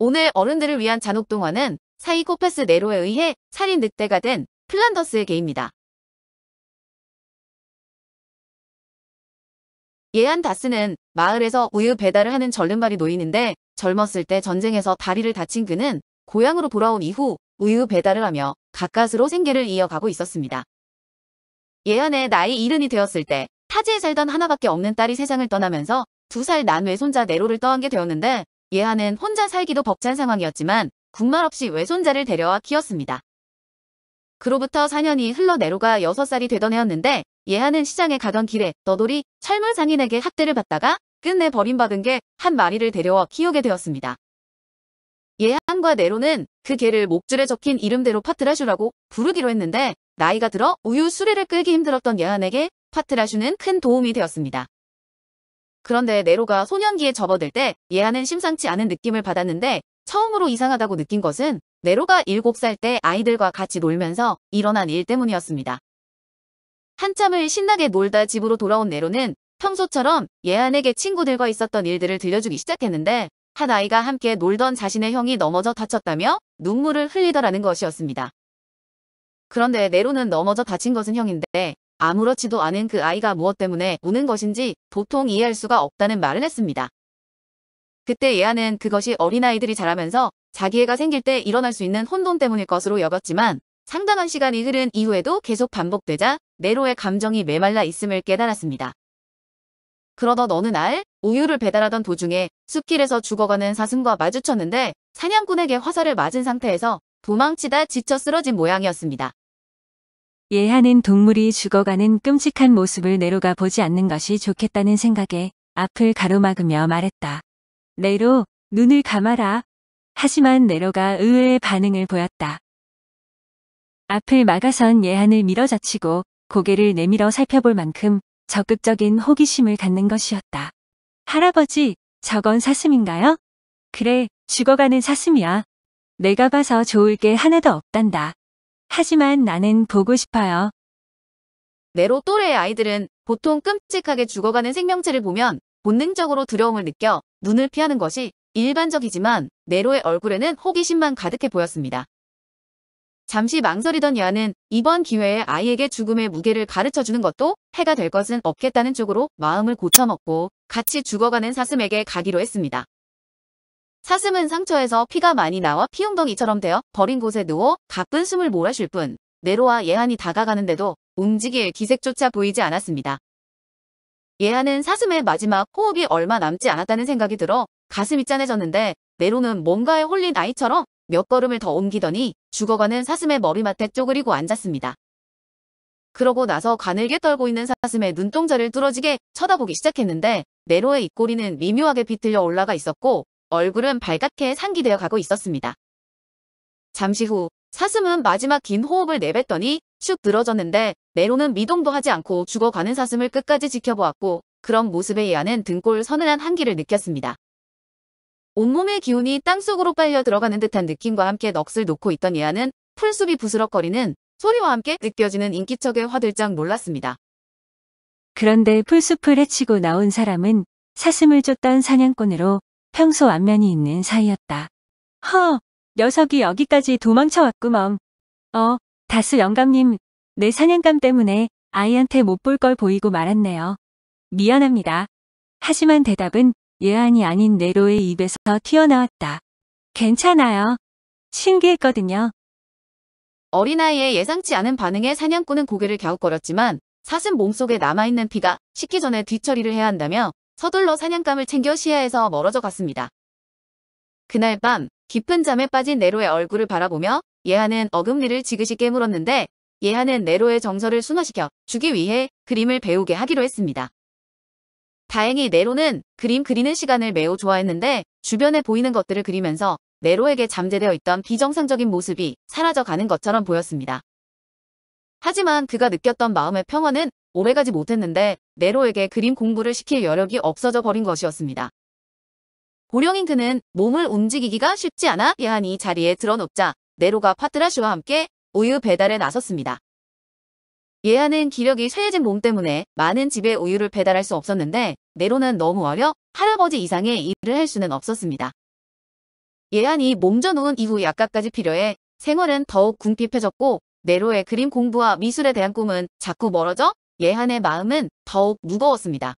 오늘 어른들을 위한 잔혹동화는 사이코패스 네로에 의해 살인 늑대가 된 플란더스의 개입니다. 예안 다스는 마을에서 우유 배달을 하는 절름발이 노인인데 젊었을 때 전쟁에서 다리를 다친 그는 고향으로 돌아온 이후 우유 배달을 하며 가까스로 생계를 이어가고 있었습니다. 예안의 나이 7 0이 되었을 때 타지에 살던 하나밖에 없는 딸이 세상을 떠나면서 두 살 난 외손자 네로를 떠안게 되었는데 예하는 혼자 살기도 벅찬 상황이었지만 군말 없이 외손자를 데려와 키웠습니다. 그로부터 4년이 흘러 네로가 6살이 되던 해였는데 예하는 시장에 가던 길에 너돌이 철물 장인에게 학대를 받다가 끝내 버림받은 게 한 마리를 데려와 키우게 되었습니다. 예한과 네로는 그 개를 목줄에 적힌 이름대로 파트라슈라고 부르기로 했는데 나이가 들어 우유 수레를 끌기 힘들었던 예한에게 파트라슈는 큰 도움이 되었습니다. 그런데 네로가 소년기에 접어들 때 예아는 심상치 않은 느낌을 받았는데 처음으로 이상하다고 느낀 것은 네로가 7살 때 아이들과 같이 놀면서 일어난 일 때문이었습니다. 한참을 신나게 놀다 집으로 돌아온 네로는 평소처럼 예안에게 친구들과 있었던 일들을 들려주기 시작했는데 한 아이가 함께 놀던 자신의 형이 넘어져 다쳤다며 눈물을 흘리더라는 것이었습니다. 그런데 네로는 넘어져 다친 것은 형인데 아무렇지도 않은 그 아이가 무엇 때문에 우는 것인지 도통 이해할 수가 없다는 말을 했습니다. 그때 예아는 그것이 어린아이들이 자라면서 자기애가 생길 때 일어날 수 있는 혼돈 때문일 것으로 여겼지만 상당한 시간이 흐른 이후에도 계속 반복되자 네로의 감정이 메말라 있음을 깨달았습니다. 그러던 어느 날 우유를 배달하던 도중에 숲길에서 죽어가는 사슴과 마주쳤는데 사냥꾼에게 화살을 맞은 상태에서 도망치다 지쳐 쓰러진 모양이었습니다. 예하는 동물이 죽어가는 끔찍한 모습을 네로가 보지 않는 것이 좋겠다는 생각에 앞을 가로막으며 말했다. 네로, 눈을 감아라. 하지만 네로가 의외의 반응을 보였다. 앞을 막아선 예한을 밀어젖히고 고개를 내밀어 살펴볼 만큼 적극적인 호기심을 갖는 것이었다. 할아버지, 저건 사슴인가요? 그래, 죽어가는 사슴이야. 내가 봐서 좋을 게 하나도 없단다. 하지만 나는 보고 싶어요. 내로 또래의 아이들은 보통 끔찍하게 죽어가는 생명체를 보면 본능적으로 두려움을 느껴 눈을 피하는 것이 일반적이지만 네로의 얼굴에는 호기심만 가득해 보였습니다. 잠시 망설이던 야는 이번 기회에 아이에게 죽음의 무게를 가르쳐주는 것도 해가 될 것은 없겠다는 쪽으로 마음을 고쳐먹고 같이 죽어가는 사슴에게 가기로 했습니다. 사슴은 상처에서 피가 많이 나와 피웅덩이처럼 되어 버린 곳에 누워 가쁜 숨을 몰아쉴 뿐 네로와 예한이 다가가는데도 움직일 기색조차 보이지 않았습니다. 예한은 사슴의 마지막 호흡이 얼마 남지 않았다는 생각이 들어 가슴이 짠해졌는데 네로는 뭔가에 홀린 아이처럼 몇 걸음을 더 옮기더니 죽어가는 사슴의 머리맡에 쪼그리고 앉았습니다. 그러고 나서 가늘게 떨고 있는 사슴의 눈동자를 뚫어지게 쳐다보기 시작했는데 네로의 입꼬리는 미묘하게 비틀려 올라가 있었고 얼굴은 발갛게 상기되어 가고 있었습니다. 잠시 후 사슴은 마지막 긴 호흡을 내뱉더니 축 늘어졌는데 네로는 미동도 하지 않고 죽어가는 사슴을 끝까지 지켜보았고 그런 모습에 이하는 등골 서늘한 한기를 느꼈습니다. 온몸의 기운이 땅속으로 빨려 들어가는 듯한 느낌과 함께 넋을 놓고 있던 이하는 풀숲이 부스럭거리는 소리와 함께 느껴지는 인기척에 화들짝 놀랐습니다. 그런데 풀숲을 헤치고 나온 사람은 사슴을 쫓던 사냥꾼으로 평소 안면이 있는 사이였다. 허, 녀석이 여기까지 도망쳐왔구먼. 어, 다스 영감님, 내 사냥감 때문에 아이한테 못 볼 걸 보이고 말았네요. 미안합니다. 하지만 대답은 예안이 아닌 네로의 입에서 튀어나왔다. 괜찮아요. 신기했거든요. 어린아이의 예상치 않은 반응에 사냥꾼은 고개를 갸웃거렸지만 사슴 몸속에 남아있는 피가 식기 전에 뒤처리를 해야 한다며 서둘러 사냥감을 챙겨 시야에서 멀어져 갔습니다. 그날 밤 깊은 잠에 빠진 네로의 얼굴을 바라보며 예하는 어금니를 지그시 깨물었는데 예하는 네로의 정서를 순화시켜 주기 위해 그림을 배우게 하기로 했습니다. 다행히 네로는 그림 그리는 시간을 매우 좋아했는데 주변에 보이는 것들을 그리면서 네로에게 잠재되어 있던 비정상적인 모습이 사라져가는 것처럼 보였습니다. 하지만 그가 느꼈던 마음의 평화는 오래가지 못했는데 네로에게 그림 공부를 시킬 여력이 없어져 버린 것이었습니다. 고령인 그는 몸을 움직이기가 쉽지 않아 예한이 자리에 드러눕자 네로가 파트라 슈와 함께 우유 배달에 나섰습니다. 예한은 기력이 쇠해진 몸 때문에 많은 집에 우유를 배달할 수 없었는데 네로는 너무 어려 할아버지 이상의 일을 할 수는 없었습니다. 예한이 몸져놓은 이후 약값까지 필요해 생활은 더욱 궁핍해졌고 네로의 그림 공부와 미술에 대한 꿈은 자꾸 멀어져 예한의 마음은 더욱 무거웠습니다.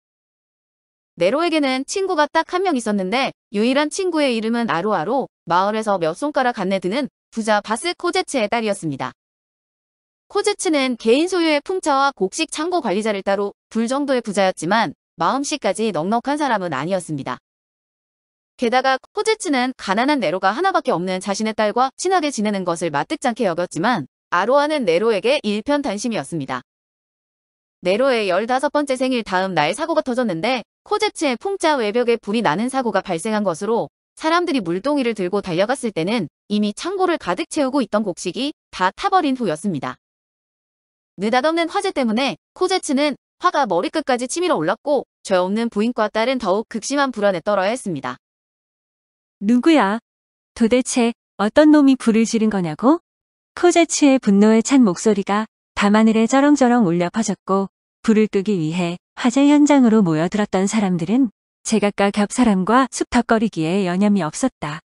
네로에게는 친구가 딱 한 명 있었는데 유일한 친구의 이름은 아로아로 마을에서 몇 손가락 안내 드는 부자 바스 코제츠의 딸이었습니다. 코제츠는 개인 소유의 풍차와 곡식 창고 관리자를 따로 불 정도의 부자였지만 마음씨까지 넉넉한 사람은 아니었습니다. 게다가 코제츠는 가난한 네로가 하나밖에 없는 자신의 딸과 친하게 지내는 것을 마뜩않게 여겼지만 아로아는 네로에게 일편단심이었습니다. 네로의 15번째 생일 다음 날 사고가 터졌는데 코제츠의 풍자 외벽에 불이 나는 사고가 발생한 것으로 사람들이 물동이를 들고 달려갔을 때는 이미 창고를 가득 채우고 있던 곡식이 다 타버린 후였습니다. 느닷없는 화재 때문에 코제츠는 화가 머리끝까지 치밀어 올랐고 죄 없는 부인과 딸은 더욱 극심한 불안에 떨어야 했습니다. 누구야? 도대체 어떤 놈이 불을 지른 거냐고? 코제츠의 분노에 찬 목소리가 밤하늘에 쩌렁쩌렁 울려 퍼졌고 불을 끄기 위해 화재 현장으로 모여들었던 사람들은 제각각 옆 사람과 숲턱거리기에 여념이 없었다.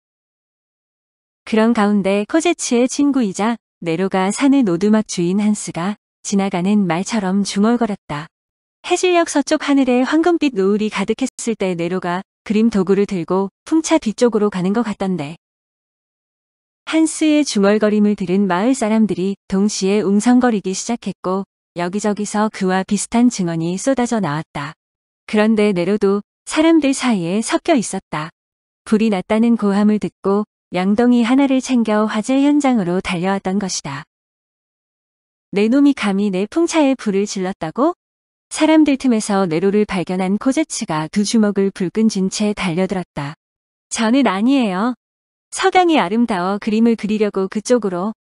그런 가운데 코제츠의 친구이자 네로가 산의 노두막 주인 한스가 지나가는 말처럼 중얼거렸다. 해질녘 서쪽 하늘에 황금빛 노을이 가득했을 때 네로가 그림 도구를 들고 풍차 뒤쪽으로 가는 것 같던데. 한스의 중얼거림을 들은 마을 사람들이 동시에 웅성거리기 시작했고 여기저기서 그와 비슷한 증언이 쏟아져 나왔다. 그런데 네로도 사람들 사이에 섞여 있었다. 불이 났다는 고함을 듣고 양동이 하나를 챙겨 화재 현장으로 달려왔던 것이다. 내 놈이 감히 내 풍차에 불을 질렀다고? 사람들 틈에서 네로를 발견한 코제츠가 두 주먹을 불끈 쥔 채 달려들었다. 저는 아니에요. 서양이 아름다워 그림을 그리려고 그쪽으로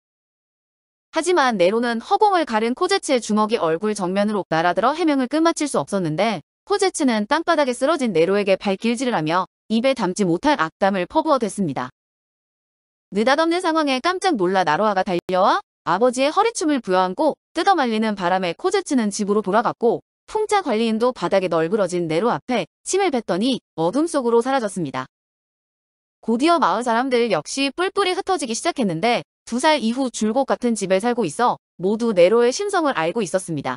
하지만 네로는 허공을 가른 코제츠의 주먹이 얼굴 정면으로 날아들어 해명을 끝마칠 수 없었는데 코제츠는 땅바닥에 쓰러진 네로에게 발길질을 하며 입에 담지 못할 악담을 퍼부어댔습니다. 느닷없는 상황에 깜짝 놀라 나로아가 달려와 아버지의 허리춤을 부여안고 뜯어말리는 바람에 코제츠는 집으로 돌아갔고 풍차 관리인도 바닥에 널브러진 네로 앞에 침을 뱉더니 어둠 속으로 사라졌습니다. 곧이어 마을 사람들 역시 뿔뿔이 흩어지기 시작했는데 두 살 이후 줄곧 같은 집에 살고 있어 모두 네로의 심성을 알고 있었습니다.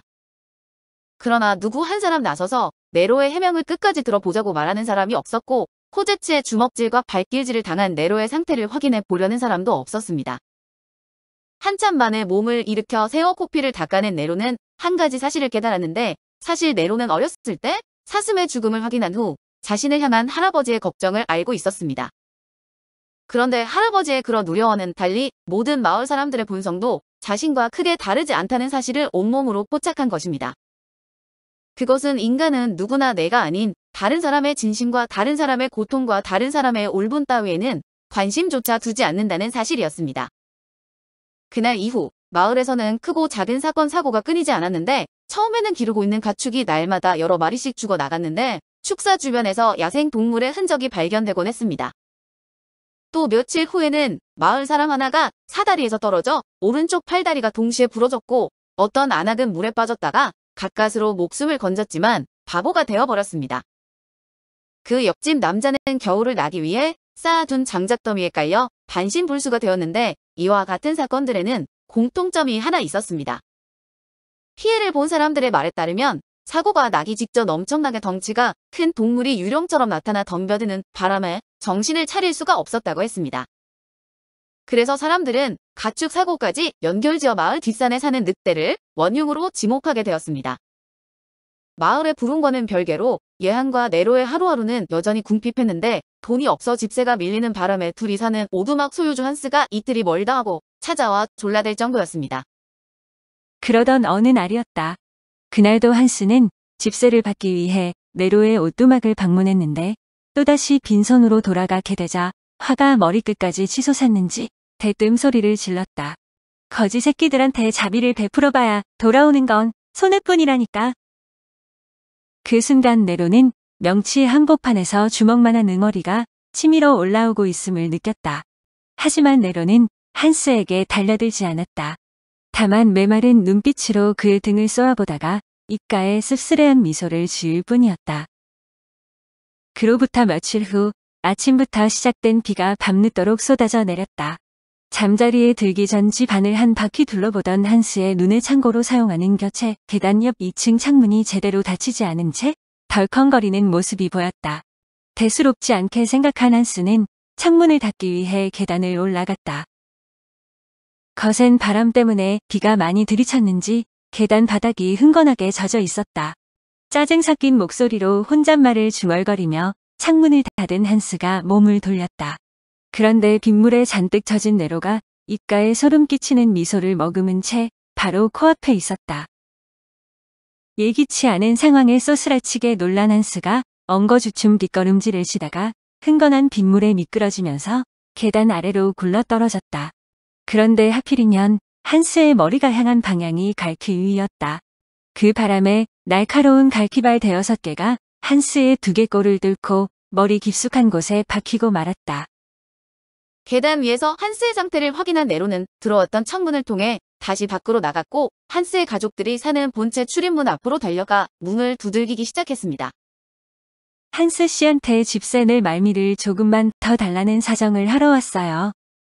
그러나 누구 한 사람 나서서 네로의 해명을 끝까지 들어보자고 말하는 사람이 없었고 코제츠의 주먹질과 발길질을 당한 네로의 상태를 확인해 보려는 사람도 없었습니다. 한참 만에 몸을 일으켜 새어 코피를 닦아낸 네로는 한 가지 사실을 깨달았는데 사실 네로는 어렸을 때 사슴의 죽음을 확인한 후 자신을 향한 할아버지의 걱정을 알고 있었습니다. 그런데 할아버지의 그런 우려와는 달리 모든 마을 사람들의 본성도 자신과 크게 다르지 않다는 사실을 온몸으로 포착한 것입니다. 그것은 인간은 누구나 내가 아닌 다른 사람의 진심과 다른 사람의 고통과 다른 사람의 올분 따위에는 관심조차 두지 않는다는 사실이었습니다. 그날 이후 마을에서는 크고 작은 사건 사고가 끊이지 않았는데 처음에는 기르고 있는 가축이 날마다 여러 마리씩 죽어 나갔는데 축사 주변에서 야생 동물의 흔적이 발견되곤 했습니다. 또 며칠 후에는 마을 사람 하나가 사다리에서 떨어져 오른쪽 팔다리가 동시에 부러졌고 어떤 안악은 물에 빠졌다가 가까스로 목숨을 건졌지만 바보가 되어버렸습니다. 그 옆집 남자는 겨울을 나기 위해 쌓아둔 장작더미에 깔려 반신불수가 되었는데 이와 같은 사건들에는 공통점이 하나 있었습니다. 피해를 본 사람들의 말에 따르면 사고가 나기 직전 엄청나게 덩치가 큰 동물이 유령처럼 나타나 덤벼드는 바람에 정신을 차릴 수가 없었다고 했습니다. 그래서 사람들은 가축 사고까지 연결지어 마을 뒷산에 사는 늑대를 원흉으로 지목하게 되었습니다. 마을의 부흥과는 별개로 예한과 네로의 하루하루는 여전히 궁핍했는데 돈이 없어 집세가 밀리는 바람에 둘이 사는 오두막 소유주 한스가 이틀이 멀다 하고 찾아와 졸라댈 정도였습니다. 그러던 어느 날이었다. 그날도 한스는 집세를 받기 위해 네로의 오두막을 방문했는데 또다시 빈손으로 돌아가게 되자 화가 머리끝까지 치솟았는지 대뜸 소리를 질렀다. 거지 새끼들한테 자비를 베풀어봐야 돌아오는 건 손해뿐이라니까. 그 순간 네로는 명치 의 한복판에서 주먹만한 응어리가 치밀어 올라오고 있음을 느꼈다. 하지만 네로는 한스에게 달려들지 않았다. 다만 메마른 눈빛으로 그의 등을 쏘아보다가 입가에 씁쓸한 미소를 지을 뿐이었다. 그로부터 며칠 후 아침부터 시작된 비가 밤늦도록 쏟아져 내렸다. 잠자리에 들기 전집 안을 한 바퀴 둘러보던 한스의 눈을 창고로 사용하는 곁에 계단 옆 2층 창문이 제대로 닫히지 않은 채 덜컹거리는 모습이 보였다. 대수롭지 않게 생각한 한스는 창문을 닫기 위해 계단을 올라갔다. 거센 바람 때문에 비가 많이 들이쳤는지 계단 바닥이 흥건하게 젖어 있었다. 짜증 섞인 목소리로 혼잣말을 중얼거리며 창문을 닫은 한스가 몸을 돌렸다. 그런데 빗물에 잔뜩 젖은 네로가 입가에 소름 끼치는 미소를 머금은 채 바로 코앞에 있었다. 예기치 않은 상황에 소스라치게 놀란 한스가 엉거주춤 뒷걸음질을 치다가 흥건한 빗물에 미끄러지면서 계단 아래로 굴러 떨어졌다. 그런데 하필이면 한스의 머리가 향한 방향이 갈퀴 위였다. 그 바람에 날카로운 갈퀴발 대여섯 개가 한스의 두개골을 뚫고 머리 깊숙한 곳에 박히고 말았다. 계단 위에서 한스의 상태를 확인한 네로는 들어왔던 창문을 통해 다시 밖으로 나갔고 한스의 가족들이 사는 본체 출입문 앞으로 달려가 문을 두들기기 시작했습니다. 한스 씨한테 집세 낼 말미를 조금만 더 달라는 사정을 하러 왔어요.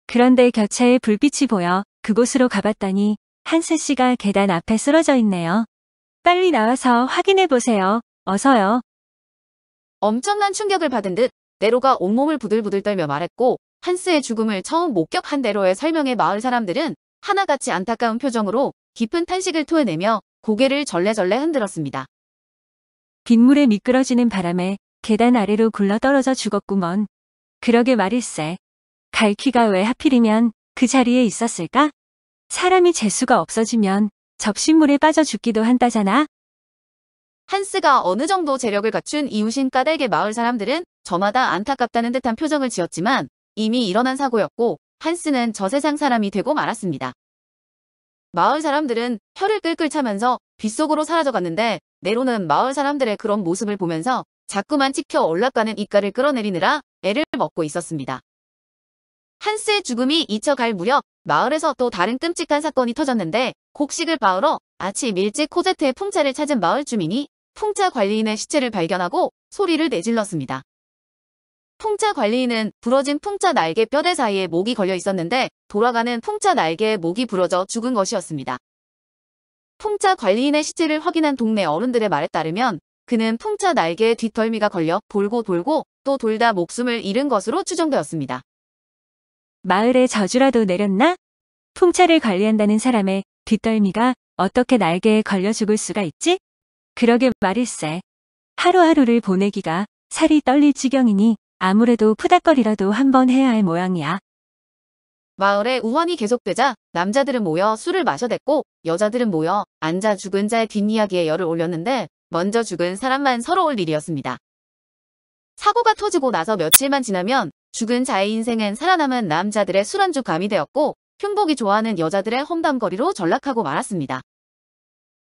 그런데 겨체에 불빛이 보여 그곳으로 가봤더니 한세 씨가 계단 앞에 쓰러져 있네요. 빨리 나와서 확인해 보세요. 어서요. 엄청난 충격을 받은 듯 네로가 온몸을 부들부들 떨며 말했고 한스의 죽음을 처음 목격한 네로의 설명에 마을 사람들은 하나같이 안타까운 표정으로 깊은 탄식을 토해내며 고개를 절레절레 흔들었습니다. 빗물에 미끄러지는 바람에 계단 아래로 굴러 떨어져 죽었구먼. 그러게 말일세. 갈퀴가 왜 하필이면 그 자리에 있었을까? 사람이 재수가 없어지면 접신물에 빠져 죽기도 한다잖아. 한스가 어느 정도 재력을 갖춘 이우신 까닭의 마을 사람들은 저마다 안타깝다는 듯한 표정을 지었지만 이미 일어난 사고였고 한스는 저 세상 사람이 되고 말았습니다. 마을 사람들은 혀를 끌끌 차면서 빗속으로 사라져갔는데 네로는 마을 사람들의 그런 모습을 보면서 자꾸만 찍혀 올라가는 이가를 끌어내리느라 애를 먹고 있었습니다. 한스의 죽음이 잊혀갈 무렵 마을에서 또 다른 끔찍한 사건이 터졌는데 곡식을 바으러 아침 일찍 코제트의 풍차를 찾은 마을 주민이 풍차 관리인의 시체를 발견하고 소리를 내질렀습니다. 풍차 관리인은 부러진 풍차 날개 뼈대 사이에 목이 걸려 있었는데 돌아가는 풍차 날개에 목이 부러져 죽은 것이었습니다. 풍차 관리인의 시체를 확인한 동네 어른들의 말에 따르면 그는 풍차 날개에 뒷덜미가 걸려 돌고 돌고 또 돌다 목숨을 잃은 것으로 추정되었습니다. 마을에 저주라도 내렸나? 풍차를 관리한다는 사람의 뒷덜미가 어떻게 날개에 걸려 죽을 수가 있지? 그러게 말일세. 하루하루를 보내기가 살이 떨릴 지경이니 아무래도 푸닥거리라도 한번 해야 할 모양이야. 마을에 우환이 계속되자 남자들은 모여 술을 마셔댔고 여자들은 모여 앉아 죽은 자의 뒷이야기에 열을 올렸는데 먼저 죽은 사람만 서러울 일이었습니다. 사고가 터지고 나서 며칠만 지나면 죽은 자의 인생은 살아남은 남자들의 술안주감이 되었고 흉복이 좋아하는 여자들의 험담거리로 전락하고 말았습니다.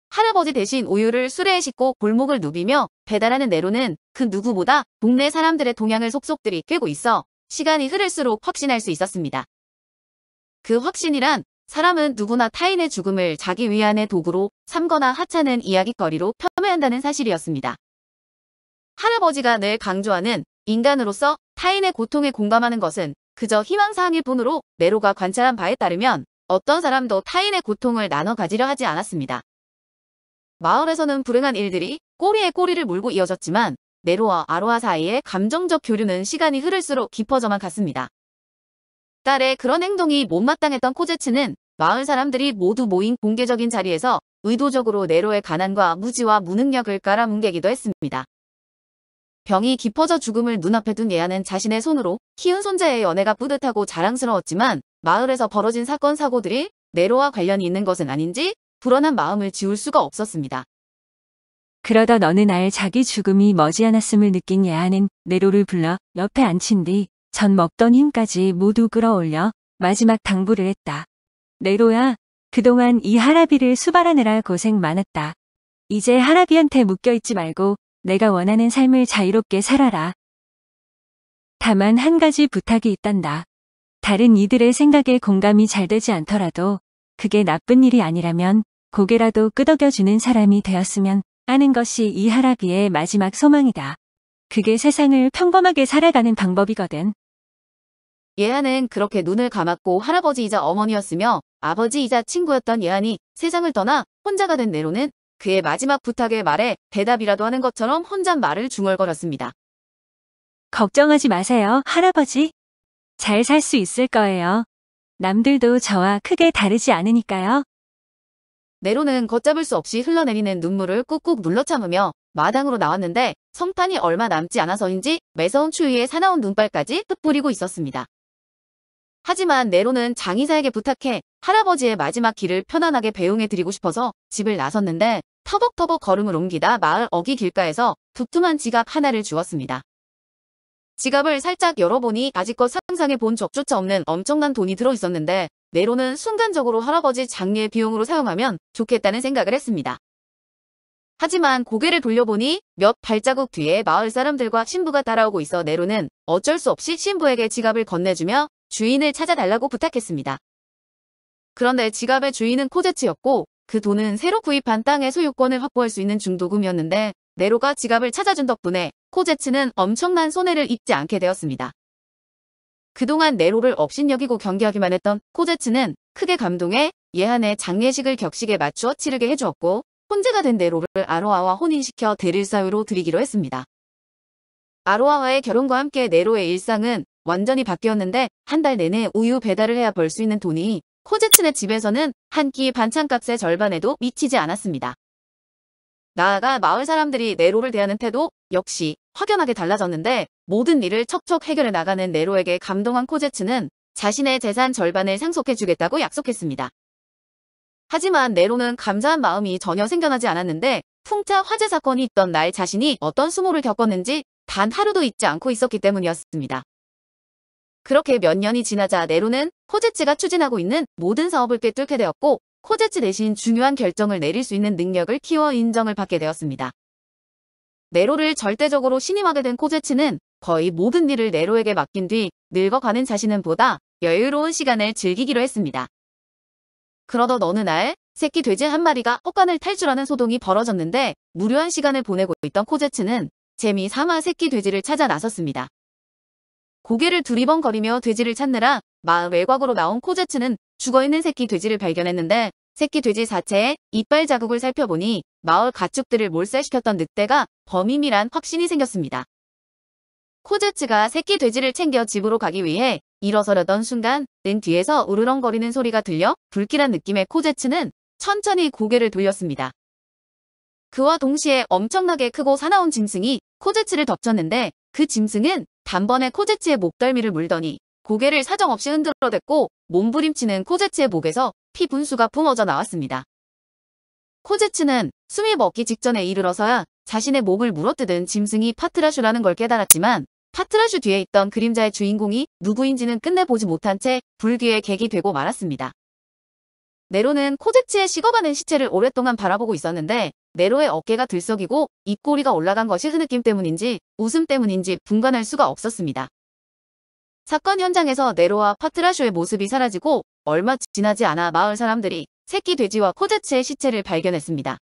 할아버지 대신 우유를 술에 싣고 골목을 누비며 배달하는 네로는 그 누구보다 동네 사람들의 동향을 속속들이 꿰고 있어 시간이 흐를수록 확신할 수 있었습니다. 그 확신이란 사람은 누구나 타인의 죽음을 자기 위안의 도구로 삼거나 하찮은 이야기거리로 폄훼한다는 사실이었습니다. 할아버지가 늘 강조하는 인간으로서 타인의 고통에 공감하는 것은 그저 희망사항일 뿐으로 네로가 관찰한 바에 따르면 어떤 사람도 타인의 고통을 나눠 가지려 하지 않았습니다. 마을에서는 불행한 일들이 꼬리에 꼬리를 물고 이어졌지만 네로와 아로아 사이의 감정적 교류는 시간이 흐를수록 깊어져만 갔습니다. 딸의 그런 행동이 못마땅했던 코제츠는 마을 사람들이 모두 모인 공개적인 자리에서 의도적으로 네로의 가난과 무지와 무능력을 깔아뭉개기도 했습니다. 병이 깊어져 죽음을 눈앞에 둔 예아는 자신의 손으로 키운 손자의 연애가 뿌듯하고 자랑스러웠지만 마을에서 벌어진 사건 사고들이 네로와 관련이 있는 것은 아닌지 불안한 마음을 지울 수가 없었습니다. 그러던 어느 날 자기 죽음이 머지않았음을 느낀 예아는 네로를 불러 옆에 앉힌 뒤 전 먹던 힘까지 모두 끌어올려 마지막 당부를 했다. 네로야, 그동안 이 하라비를 수발하느라 고생 많았다. 이제 하라비한테 묶여있지 말고 내가 원하는 삶을 자유롭게 살아라. 다만 한 가지 부탁이 있단다. 다른 이들의 생각에 공감이 잘 되지 않더라도 그게 나쁜 일이 아니라면 고개라도 끄덕여주는 사람이 되었으면 하는 것이 이 하라비의 마지막 소망이다. 그게 세상을 평범하게 살아가는 방법이거든. 예안은 그렇게 눈을 감았고 할아버지이자 어머니였으며 아버지이자 친구였던 예안이 세상을 떠나 혼자가 된 내로는 그의 마지막 부탁에말해 대답이라도 하는 것처럼 혼잣말을 중얼거렸습니다. 걱정하지 마세요, 할아버지. 잘 살 수 있을 거예요. 남들도 저와 크게 다르지 않으니까요. 네로는 걷잡을 수 없이 흘러내리는 눈물을 꾹꾹 눌러 참으며 마당으로 나왔는데 성탄이 얼마 남지 않아서인지 매서운 추위에 사나운 눈발까지 흩뿌리고 있었습니다. 하지만 네로는 장의사에게 부탁해 할아버지의 마지막 길을 편안하게 배웅해드리고 싶어서 집을 나섰는데 터벅터벅 걸음을 옮기다 마을 어귀 길가에서 두툼한 지갑 하나를 주었습니다. 지갑을 살짝 열어보니 아직껏 상상해 본 적조차 없는 엄청난 돈이 들어있었는데 네로는 순간적으로 할아버지 장례 비용으로 사용하면 좋겠다는 생각을 했습니다. 하지만 고개를 돌려보니 몇 발자국 뒤에 마을 사람들과 신부가 따라오고 있어 네로는 어쩔 수 없이 신부에게 지갑을 건네주며 주인을 찾아달라고 부탁했습니다. 그런데 지갑의 주인은 코제치였고 그 돈은 새로 구입한 땅의 소유권을 확보할 수 있는 중도금이었는데 네로가 지갑을 찾아준 덕분에 코제츠는 엄청난 손해를 입지 않게 되었습니다. 그동안 네로를 업신여기고 경계하기만 했던 코제츠는 크게 감동해 예한의 장례식을 격식에 맞추어 치르게 해주었고 혼재가 된 네로를 아로아와 혼인시켜 대릴 사유로 드리기로 했습니다. 아로아와의 결혼과 함께 네로의 일상은 완전히 바뀌었는데 한 달 내내 우유 배달을 해야 벌 수 있는 돈이 코제츠네 집에서는 한 끼 반찬값의 절반에도 미치지 않았습니다. 나아가 마을 사람들이 네로를 대하는 태도 역시 확연하게 달라졌는데 모든 일을 척척 해결해 나가는 네로에게 감동한 코제츠는 자신의 재산 절반을 상속해주겠다고 약속했습니다. 하지만 네로는 감사한 마음이 전혀 생겨나지 않았는데 풍차 화재 사건이 있던 날 자신이 어떤 수모를 겪었는지 단 하루도 잊지 않고 있었기 때문이었습니다. 그렇게 몇 년이 지나자 네로는 코제츠가 추진하고 있는 모든 사업을 꿰뚫게 되었고 코제츠 대신 중요한 결정을 내릴 수 있는 능력을 키워 인정을 받게 되었습니다. 네로를 절대적으로 신임하게 된 코제츠는 거의 모든 일을 네로에게 맡긴 뒤 늙어가는 자신은 보다 여유로운 시간을 즐기기로 했습니다. 그러던 어느 날 새끼 돼지 한 마리가 헛간을 탈출하는 소동이 벌어졌는데 무료한 시간을 보내고 있던 코제츠는 재미삼아 새끼 돼지를 찾아 나섰습니다. 고개를 두리번거리며 돼지를 찾느라 마을 외곽으로 나온 코제츠는 죽어있는 새끼 돼지를 발견했는데 새끼 돼지 자체에 이빨 자국을 살펴보니 마을 가축들을 몰살시켰던 늑대가 범인이란 확신이 생겼습니다. 코제츠가 새끼 돼지를 챙겨 집으로 가기 위해 일어서려던 순간 는 뒤에서 우르렁거리는 소리가 들려 불길한 느낌의 코제츠는 천천히 고개를 돌렸습니다. 그와 동시에 엄청나게 크고 사나운 짐승이 코제츠를 덮쳤는데 그 짐승은 단번에 코제츠의 목덜미를 물더니 고개를 사정없이 흔들어댔고 몸부림치는 코제츠의 목에서 피 분수가 뿜어져 나왔습니다. 코제츠는 숨이 먹기 직전에 이르러서야 자신의 목을 물어뜯은 짐승이 파트라슈라는 걸 깨달았지만 파트라슈 뒤에 있던 그림자의 주인공이 누구인지는 끝내 보지 못한 채 불귀의 객이 되고 말았습니다. 네로는 코제츠의 식어가는 시체를 오랫동안 바라보고 있었는데 네로의 어깨가 들썩이고 입꼬리가 올라간 것이 흐느낌 때문인지 웃음 때문인지 분간할 수가 없었습니다. 사건 현장에서 네로와 파트라쇼의 모습이 사라지고 얼마 지나지 않아 마을 사람들이 새끼 돼지와 코제츠의 시체를 발견했습니다.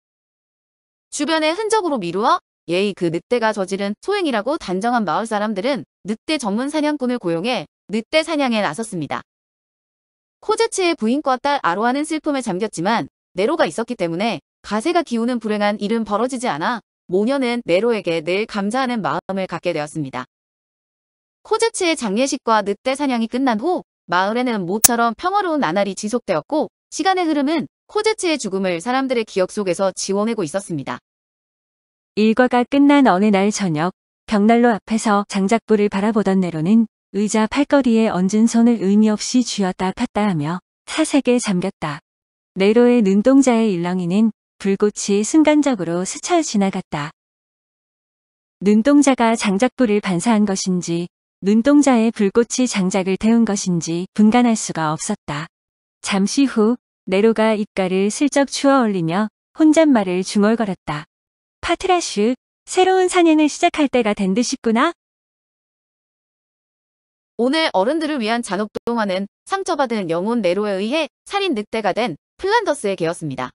주변의 흔적으로 미루어 예의 그 늑대가 저지른 소행이라고 단정한 마을 사람들은 늑대 전문 사냥꾼을 고용해 늑대 사냥에 나섰습니다. 코제츠의 부인과 딸 아로아는 슬픔에 잠겼지만 네로가 있었기 때문에 가세가 기우는 불행한 일은 벌어지지 않아 모녀는 네로에게 늘 감사하는 마음을 갖게 되었습니다. 코제츠의 장례식과 늑대 사냥이 끝난 후 마을에는 모처럼 평화로운 나날이 지속되었고 시간의 흐름은 코제츠의 죽음을 사람들의 기억 속에서 지워내고 있었습니다. 일과가 끝난 어느 날 저녁 벽난로 앞에서 장작불을 바라보던 네로는 의자 팔걸이에 얹은 손을 의미 없이 쥐었다 폈다 하며 사색에 잠겼다. 네로의 눈동자의 일렁이는 불꽃이 순간적으로 스쳐 지나갔다. 눈동자가 장작불을 반사한 것인지 눈동자의 불꽃이 장작을 태운 것인지 분간할 수가 없었다. 잠시 후 네로가 입가를 슬쩍 추어 올리며 혼잣말을 중얼거렸다. 파트라슈, 새로운 산행을 시작할 때가 된 듯이구나. 오늘 어른들을 위한 잔혹 동화는 상처받은 영혼 네로에 의해 살인 늑대가 된 플란더스의 개였습니다.